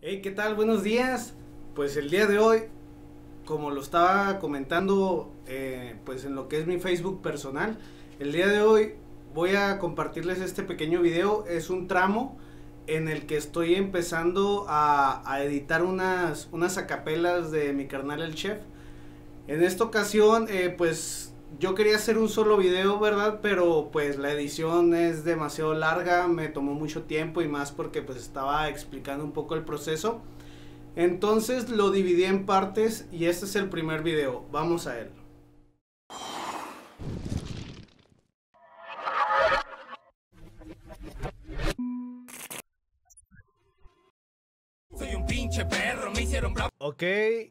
Hey, ¿qué tal? Buenos días. Pues el día de hoy, como lo estaba comentando, eh, pues en lo que es mi Facebook personal, el día de hoy voy a compartirles este pequeño video. Es un tramo en el que estoy empezando a, editar unas, unas acapelas de mi carnal El Chef. En esta ocasión, eh, pues yo quería hacer un solo video, ¿verdad? Pero pues la edición es demasiado larga, me tomó mucho tiempo y más porque pues estaba explicando un poco el proceso. Entonces lo dividí en partes y este es el primer video, vamos a él. Ok,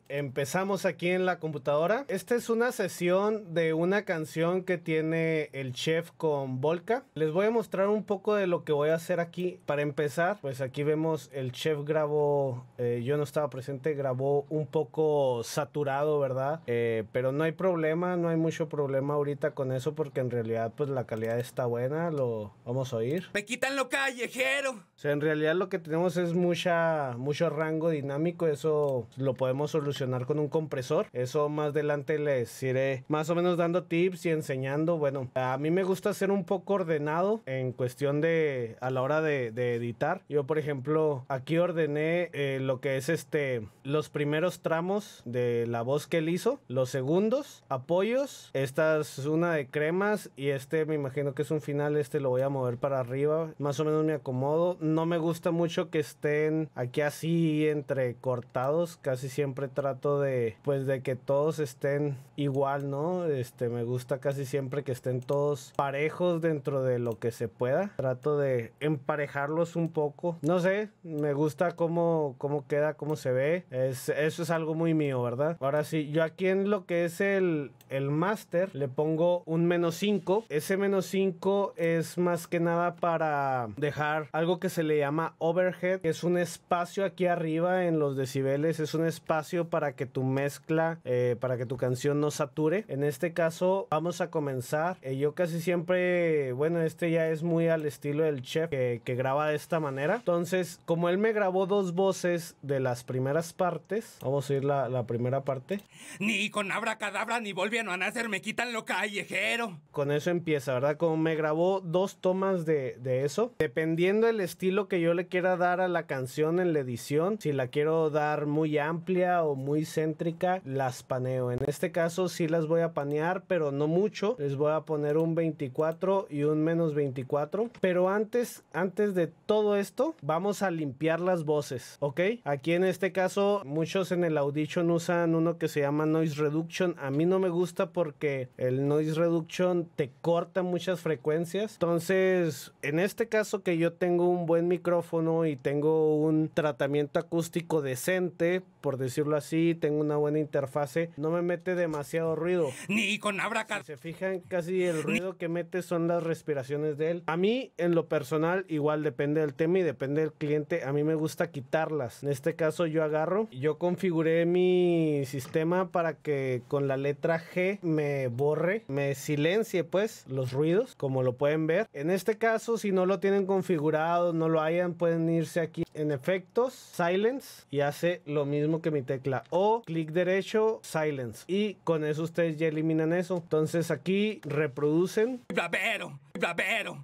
empezamos aquí en la computadora. Esta es una sesión de una canción que tiene el chef con Volca. Les voy a mostrar un poco de lo que voy a hacer aquí. Para empezar, pues aquí vemos el chef grabó, eh, yo no estaba presente, grabó un poco saturado, ¿verdad? Eh, pero no hay problema, no hay mucho problema ahorita con eso porque en realidad pues la calidad está buena, lo vamos a oír. Me quitan lo callejero. O sea, en realidad lo que tenemos es mucha, mucho rango dinámico, eso lo podemos solucionar con un compresor. Eso más adelante les iré más o menos dando tips y enseñando. Bueno, a mí me gusta ser un poco ordenado en cuestión de a la hora de, editar. Yo, por ejemplo, aquí ordené eh, lo que es este, los primeros tramos de la voz que él hizo, los segundos, apoyos. Esta es una de cremas y este me imagino que es un final. Este lo voy a mover para arriba. Más o menos me acomodo. No me gusta mucho que estén aquí así entre cortados, casi siempre trato de, pues, de que todos estén igual, ¿no? Este, me gusta casi siempre que estén todos parejos dentro de lo que se pueda. Trato de emparejarlos un poco. No sé, me gusta cómo, cómo queda, cómo se ve. Es, eso es algo muy mío, ¿verdad? Ahora sí, yo aquí en lo que es el, el máster le pongo un menos 5. Ese menos 5 es más que nada para dejar algo que se le llama overhead, es un espacio aquí arriba en los decibeles. Es un espacio para que tu mezcla, eh, para que tu canción no sature. En este caso vamos a comenzar. Eh, yo casi siempre, bueno, este ya es muy al estilo del chef que, graba de esta manera. Entonces, como él me grabó dos voces de las primeras partes, vamos a ir la, primera parte. Ni con abracadabra ni volviendo a nacer, me quitan lo callejero. Con eso empieza, ¿verdad? Como me grabó dos tomas de, de eso. Dependiendo el estilo que yo le quiera dar a la canción en la edición, si la quiero dar muy amplia, o muy céntrica, las paneo. En este caso si las voy a panear, pero no mucho. Les voy a poner un 24 y un menos 24. Pero antes, antes de todo esto, vamos a limpiar las voces, ¿ok? Aquí en este caso, muchos en el Audition usan uno que se llama Noise Reduction. A mí no me gusta porque el Noise Reduction te corta muchas frecuencias. Entonces, en este caso que yo tengo un buen micrófono y tengo un tratamiento acústico decente, por decirlo así, tengo una buena interfase, no me mete demasiado ruido. Ni con abracar. se fijan, casi el ruido que mete son las respiraciones de él. A mí, en lo personal, igual depende del tema y depende del cliente, a mí me gusta quitarlas. En este caso yo agarro, yo configuré mi sistema para que con la letra G me borre, me silencie pues los ruidos, como lo pueden ver. En este caso, si no lo tienen configurado, no lo hayan, pueden irse aquí en efectos, silence, y hace lo mismo que mi tecla. O clic derecho, silence. Y con eso ustedes ya eliminan eso. Entonces aquí reproducen.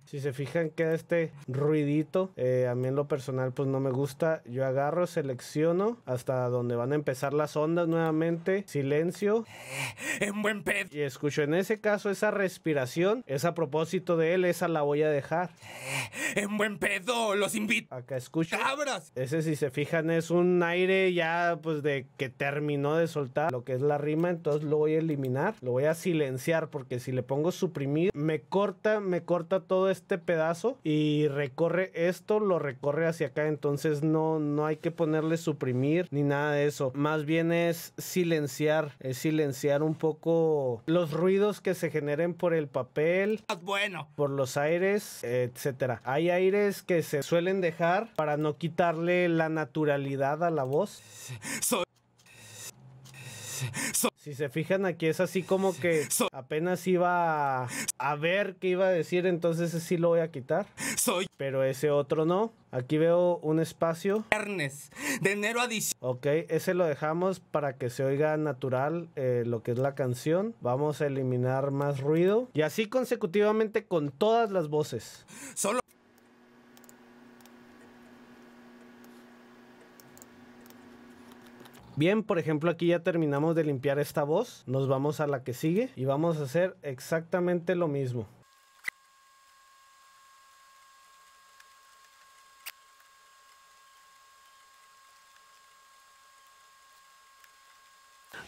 Si se fijan queda este ruidito. Eh, a mí en lo personal pues no me gusta. Yo agarro, selecciono hasta donde van a empezar las ondas nuevamente. Silencio. Eh, en buen pedo. Y escucho en ese caso esa respiración. Es a propósito de él, esa la voy a dejar. Eh, en buen pedo, los invito. Acá escucho. Ese, si se fijan, es un aire ya, pues, de que terminó de soltar lo que es la rima. Entonces lo voy a eliminar, lo voy a silenciar, porque si le pongo suprimir, me corta, me corta todo este pedazo y recorre esto, lo recorre hacia acá. Entonces no, no hay que ponerle suprimir ni nada de eso. Más bien es silenciar, es silenciar un poco los ruidos que se generen por el papel. Ah, por los aires, etcétera. Hay aires que se suelen dejar para no quitar quitarle la naturalidad a la voz. si se fijan aquí es así como que apenas iba a, ver qué iba a decir, entonces sí lo voy a quitar. Soy. Pero ese otro no. Aquí veo un espacio. de enero a Ok, ese lo dejamos para que se oiga natural eh, lo que es la canción. Vamos a eliminar más ruido. Y así consecutivamente con todas las voces. Solo. Bien, por ejemplo, aquí ya terminamos de limpiar esta voz. Nos vamos a la que sigue y vamos a hacer exactamente lo mismo.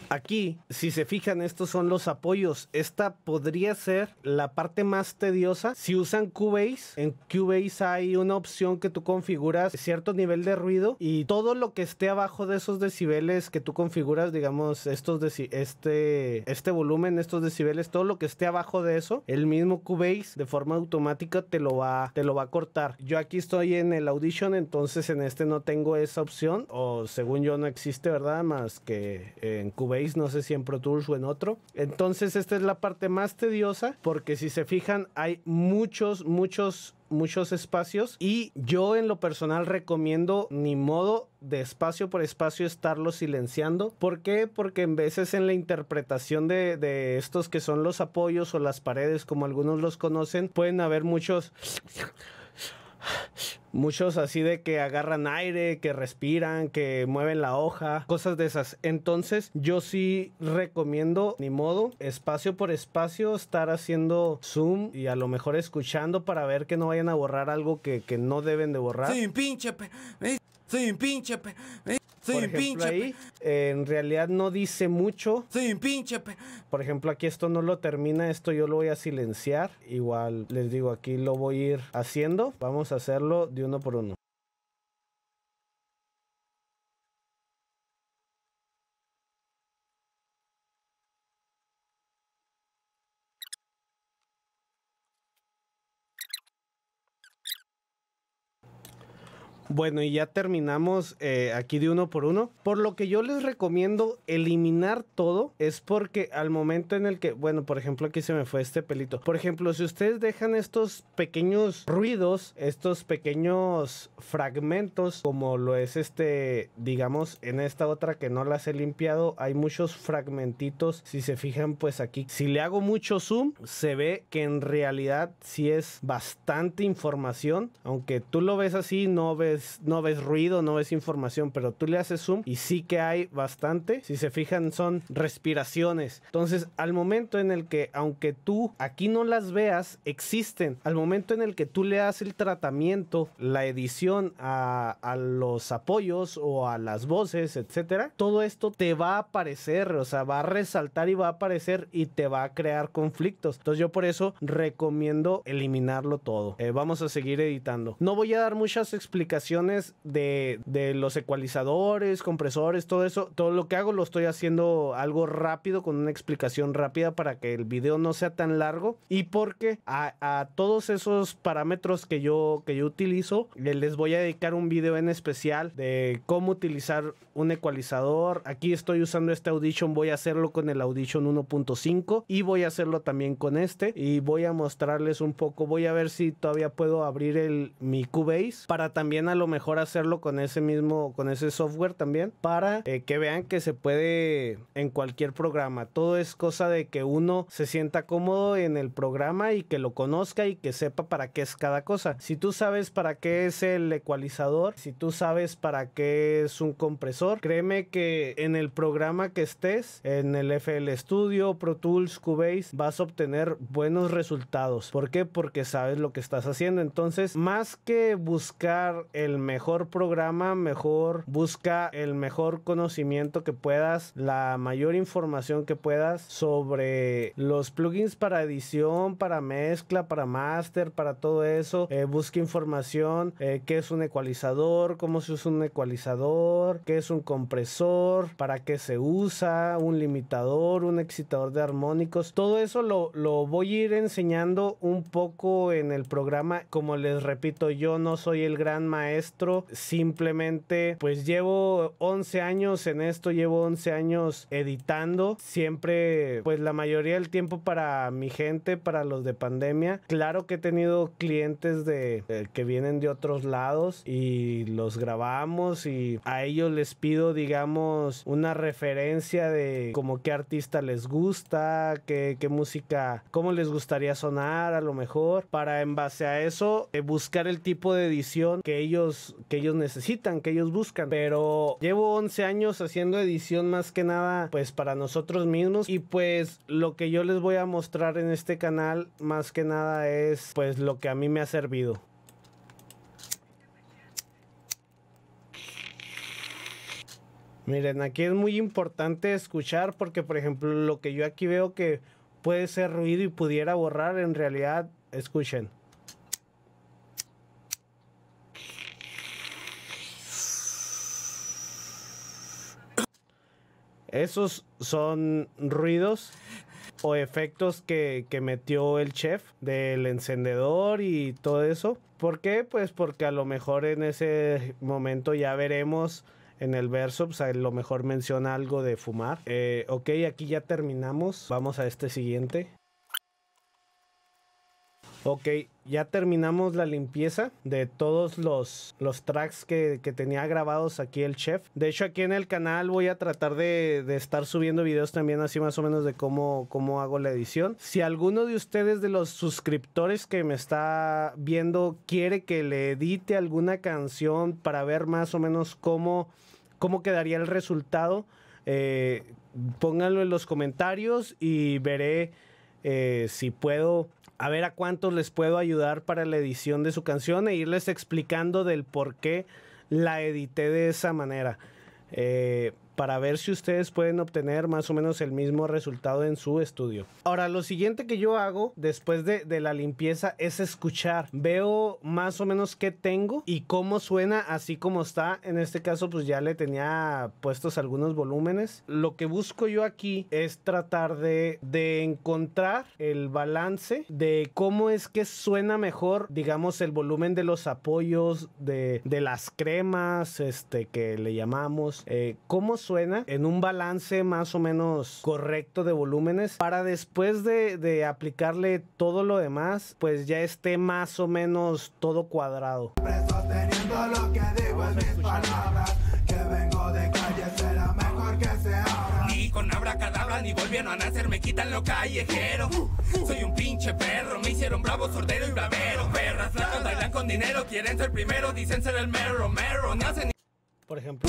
Aquí, si se fijan, estos son los apoyos. Esta podría ser la parte más tediosa. Si usan Cubase, en Cubase hay una opción que tú configuras cierto nivel de ruido y todo lo que esté abajo de esos decibeles que tú configuras, digamos, estos este, este volumen, estos decibeles, todo lo que esté abajo de eso, el mismo Cubase de forma automática te lo va, te lo va a cortar. Yo aquí estoy en el Audition, entonces en este no tengo esa opción o según yo no existe, ¿verdad? Más que en Cubase no sé si en Pro Tools o en otro. Entonces esta es la parte más tediosa porque si se fijan hay muchos, muchos muchos espacios y yo en lo personal recomiendo ni modo de espacio por espacio estarlo silenciando. ¿Por qué? Porque en veces en la interpretación de, de, estos que son los apoyos o las paredes como algunos los conocen pueden haber muchos muchos así de que agarran aire, que respiran, que mueven la hoja, cosas de esas. Entonces yo sí recomiendo, ni modo, espacio por espacio, estar haciendo zoom y a lo mejor escuchando para ver que no vayan a borrar algo que, no deben de borrar. Sí, pinche... Soy un pinche eh, ahí, eh, en realidad no dice mucho. Soy pinche Por ejemplo, aquí esto no lo termina, esto yo lo voy a silenciar. Igual les digo, aquí lo voy a ir haciendo. Vamos a hacerlo de uno por uno. Bueno, y ya terminamos eh, aquí de uno por uno. Por lo que yo les recomiendo eliminar todo es porque al momento en el que, bueno, por ejemplo, aquí se me fue este pelito. Por ejemplo, si ustedes dejan estos pequeños ruidos, estos pequeños fragmentos, como lo es este, digamos, en esta otra que no las he limpiado, hay muchos fragmentitos. Si se fijan, pues aquí, si le hago mucho zoom, se ve que en realidad sí es bastante información. Aunque tú lo ves así, no ves no ves ruido, no ves información, pero tú le haces zoom y sí que hay bastante. Si se fijan, son respiraciones. Entonces, al momento en el que, aunque tú aquí no las veas, existen. Al momento en el que tú le haces el tratamiento, la edición a, los apoyos o a las voces, etcétera, todo esto te va a aparecer, o sea, va a resaltar y va a aparecer y te va a crear conflictos. Entonces, yo por eso recomiendo eliminarlo todo. Eh, vamos a seguir editando. No voy a dar muchas explicaciones de, de, los ecualizadores, compresores, todo eso, todo lo que hago lo estoy haciendo algo rápido, con una explicación rápida para que el video no sea tan largo y porque a, a todos esos parámetros que yo, que yo utilizo, eh, les voy a dedicar un video en especial de cómo utilizar un ecualizador. Aquí estoy usando este Audition, voy a hacerlo con el Audition 1.5 y voy a hacerlo también con este y voy a mostrarles un poco, voy a ver si todavía puedo abrir el, mi Cubase para también a lo mejor hacerlo con ese mismo, con ese software también, para eh, que vean que se puede en cualquier programa. Todo es cosa de que uno se sienta cómodo en el programa y que lo conozca y que sepa para qué es cada cosa. Si tú sabes para qué es el ecualizador, si tú sabes para qué es un compresor, créeme que en el programa que estés, en el FL Studio, Pro Tools, Cubase, vas a obtener buenos resultados. ¿Por qué? Porque sabes lo que estás haciendo. Entonces, más que buscar el eh, el mejor programa, mejor busca el mejor conocimiento que puedas, la mayor información que puedas sobre los plugins para edición, para mezcla, para master, para todo eso. Eh, busca información, eh, qué es un ecualizador, cómo se usa un ecualizador, qué es un compresor, para qué se usa, un limitador, un excitador de armónicos. Todo eso lo voy a ir enseñando un poco en el programa. Como les repito, yo no soy el gran maestro Simplemente, pues llevo 11 años en esto, llevo 11 años editando. Siempre, pues la mayoría del tiempo para mi gente, para los de pandemia. Claro que he tenido clientes de eh, que vienen de otros lados y los grabamos y a ellos les pido, digamos, una referencia de como qué artista les gusta, qué, música, cómo les gustaría sonar a lo mejor, para en base a eso eh, buscar el tipo de edición que ellos que ellos necesitan, que ellos buscan. Pero llevo 11 años haciendo edición más que nada pues para nosotros mismos y pues lo que yo les voy a mostrar en este canal más que nada es pues lo que a mí me ha servido. Miren, aquí es muy importante escuchar porque, por ejemplo, lo que yo aquí veo que puede ser ruido y pudiera borrar, en realidad, escuchen. Esos son ruidos o efectos que, metió el chef del encendedor y todo eso. ¿Por qué? Pues porque a lo mejor en ese momento ya veremos en el verso, pues, a lo mejor menciona algo de fumar. Eh, ok, aquí ya terminamos. Vamos a este siguiente. Ok, ya terminamos la limpieza de todos los, los tracks que, tenía grabados aquí el chef. De hecho, aquí en el canal voy a tratar de, estar subiendo videos también así más o menos de cómo, cómo hago la edición. Si alguno de ustedes de los suscriptores que me está viendo quiere que le edite alguna canción para ver más o menos cómo, cómo quedaría el resultado, eh, pónganlo en los comentarios y veré... Eh, si puedo a ver a cuántos les puedo ayudar para la edición de su canción e irles explicando del por qué la edité de esa manera. Eh, para ver si ustedes pueden obtener más o menos el mismo resultado en su estudio. Ahora, lo siguiente que yo hago después de, la limpieza es escuchar. Veo más o menos qué tengo y cómo suena así como está. En este caso, pues ya le tenía puestos algunos volúmenes. Lo que busco yo aquí es tratar de, encontrar el balance de cómo es que suena mejor, digamos, el volumen de los apoyos, de, las cremas, este, que le llamamos. Eh, cómo suena en un balance más o menos correcto de volúmenes para después de, de aplicarle todo lo demás, pues ya esté más o menos todo cuadrado. Lo que digo en mis palabras, que vengo de calle será mejor que se abra. Ni con abracadabra ni volvieron a nacer, me quitan lo callejero. Uh, uh. Soy un pinche perro, me hicieron bravo, sordero y bravero. Perras flacas bailan con dinero, quieren ser primero, dicen ser el mero, mero. Nacen por ejemplo.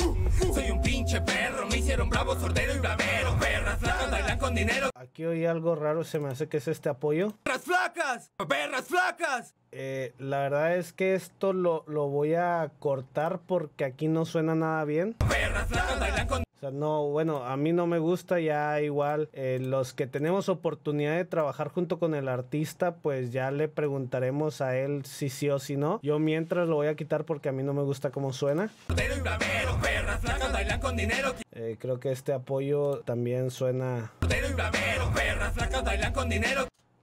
Soy un pinche perro, me hicieron bravo, sordero y blavero. Perras flacas bailan con dinero. Aquí oí algo raro, se me hace que es este apoyo. ¡Perras flacas! ¡Perras flacas! Eh, la verdad es que esto lo, lo voy a cortar porque aquí no suena nada bien. ¡Perras flacas bailan con o sea, no, bueno, a mí no me gusta ya igual. Eh, los que tenemos oportunidad de trabajar junto con el artista, pues ya le preguntaremos a él si sí o si no. Yo mientras lo voy a quitar porque a mí no me gusta cómo suena. Eh, creo que este apoyo también suena...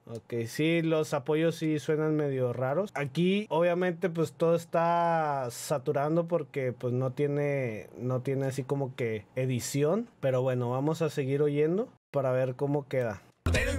Ok, sí, los apoyos sí suenan medio raros. Aquí obviamente pues todo está saturando porque pues no tiene, no tiene así como que edición. Pero bueno, vamos a seguir oyendo para ver cómo queda.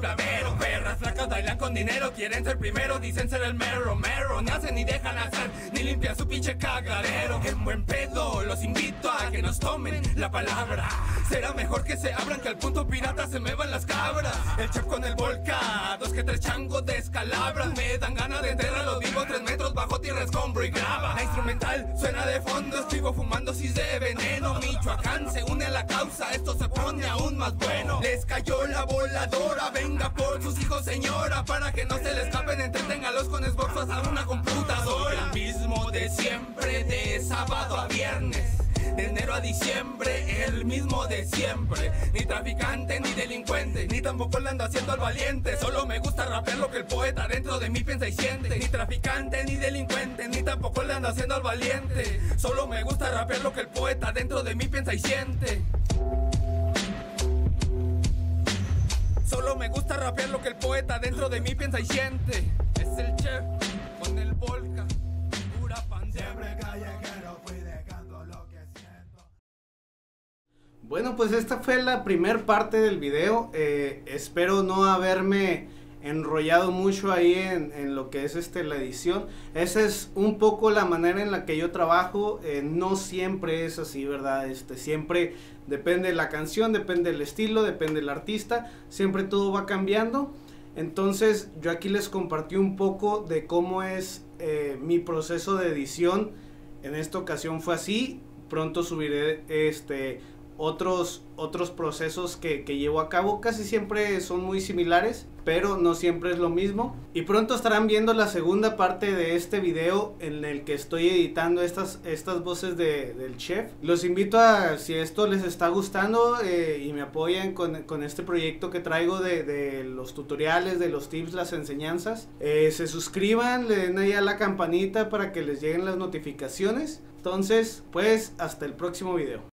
Perras flacas bailan con dinero Quieren ser primero, dicen ser el mero mero ni hacen ni dejan hacer, ni limpian su pinche cagadero En buen pedo, los invito a que nos tomen la palabra Será mejor que se abran que al punto pirata se me van las cabras El chef con el volca, dos que tres changos de escalabras Me dan ganas de enterrar, lo digo, tres metros bajo tierra, escombro y graba. La instrumental suena de fondo, escribo fumando cis de veneno Michoacán se une a la causa, esto se pone aún más bueno Les cayó la voladora, venga por sus hijos, señora. Para que no se le escapen, entreténgalos con Xbox a una computadora. El mismo de siempre, de sábado a viernes. De enero a diciembre, el mismo de siempre. Ni traficante, ni delincuente, ni tampoco le ando haciendo al valiente. Solo me gusta rapear lo que el poeta dentro de mí piensa y siente. Ni traficante, ni delincuente, ni tampoco le ando haciendo al valiente. Solo me gusta rapear lo que el poeta dentro de mí piensa y siente. Solo me gusta rapear lo que el poeta dentro de mí piensa y siente. Es el chef con el volca, pura pandemia. Siempre callejero fui dejando lo que siento. Bueno, pues esta fue la primer parte del video. Eh, espero no haberme enrollado mucho ahí en, lo que es este, la edición. Esa es un poco la manera en la que yo trabajo. Eh, no siempre es así, ¿verdad? Este, siempre depende de la canción, depende del estilo, depende del artista. Siempre todo va cambiando. Entonces yo aquí les compartí un poco de cómo es eh, mi proceso de edición. En esta ocasión fue así. Pronto subiré este, otros, otros procesos que, llevo a cabo. Casi siempre son muy similares, pero no siempre es lo mismo. Y pronto estarán viendo la segunda parte de este video en el que estoy editando estas, estas voces del chef. Los invito a, si esto les está gustando eh, y me apoyan con, este proyecto que traigo de, de, los tutoriales, de los tips, las enseñanzas, eh, se suscriban, le den ahí a la campanita para que les lleguen las notificaciones. Entonces, pues hasta el próximo video.